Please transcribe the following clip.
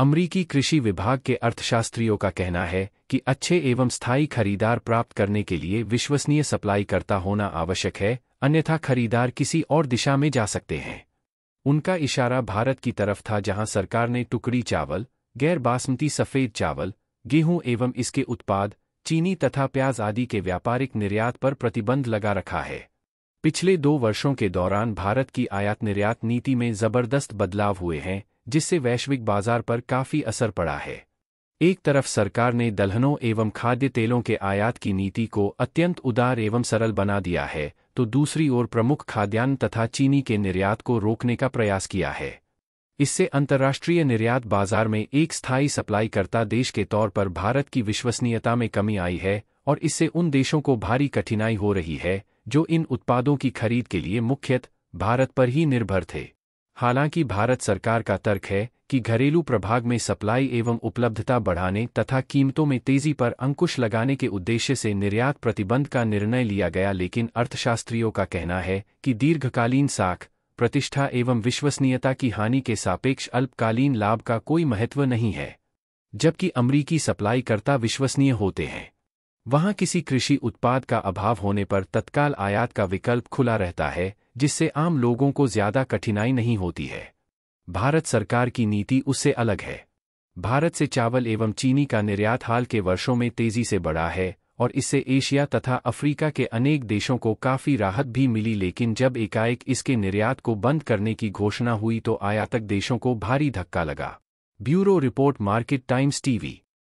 अमरीकी कृषि विभाग के अर्थशास्त्रियों का कहना है कि अच्छे एवं स्थायी खरीदार प्राप्त करने के लिए विश्वसनीय सप्लाई करता होना आवश्यक है अन्यथा खरीदार किसी और दिशा में जा सकते हैं उनका इशारा भारत की तरफ था जहां सरकार ने टुकड़ी चावल गैर बासमती सफ़ेद चावल गेहूं एवं इसके उत्पाद चीनी तथा प्याज आदि के व्यापारिक निर्यात पर प्रतिबंध लगा रखा है पिछले दो वर्षों के दौरान भारत की आयात निर्यात नीति में जबरदस्त बदलाव हुए हैं जिससे वैश्विक बाजार पर काफी असर पड़ा है एक तरफ सरकार ने दलहनों एवं खाद्य तेलों के आयात की नीति को अत्यंत उदार एवं सरल बना दिया है तो दूसरी ओर प्रमुख खाद्यान्न तथा चीनी के निर्यात को रोकने का प्रयास किया है इससे अंतर्राष्ट्रीय निर्यात बाजार में एक स्थायी सप्लाईकर्ता देश के तौर पर भारत की विश्वसनीयता में कमी आई है और इससे उन देशों को भारी कठिनाई हो रही है जो इन उत्पादों की खरीद के लिए मुख्यत भारत पर ही निर्भर थे हालांकि भारत सरकार का तर्क है कि घरेलू प्रभाग में सप्लाई एवं उपलब्धता बढ़ाने तथा कीमतों में तेजी पर अंकुश लगाने के उद्देश्य से निर्यात प्रतिबंध का निर्णय लिया गया लेकिन अर्थशास्त्रियों का कहना है कि दीर्घकालीन साख प्रतिष्ठा एवं विश्वसनीयता की हानि के सापेक्ष अल्पकालीन लाभ का कोई महत्व नहीं है जबकि अमरीकी सप्लाईकर्ता विश्वसनीय होते हैं वहां किसी कृषि उत्पाद का अभाव होने पर तत्काल आयात का विकल्प खुला रहता है जिससे आम लोगों को ज्यादा कठिनाई नहीं होती है भारत सरकार की नीति उससे अलग है भारत से चावल एवं चीनी का निर्यात हाल के वर्षों में तेजी से बढ़ा है और इससे एशिया तथा अफ्रीका के अनेक देशों को काफी राहत भी मिली लेकिन जब एकाएक इसके निर्यात को बंद करने की घोषणा हुई तो आयातक देशों को भारी धक्का लगा bureau report market times TV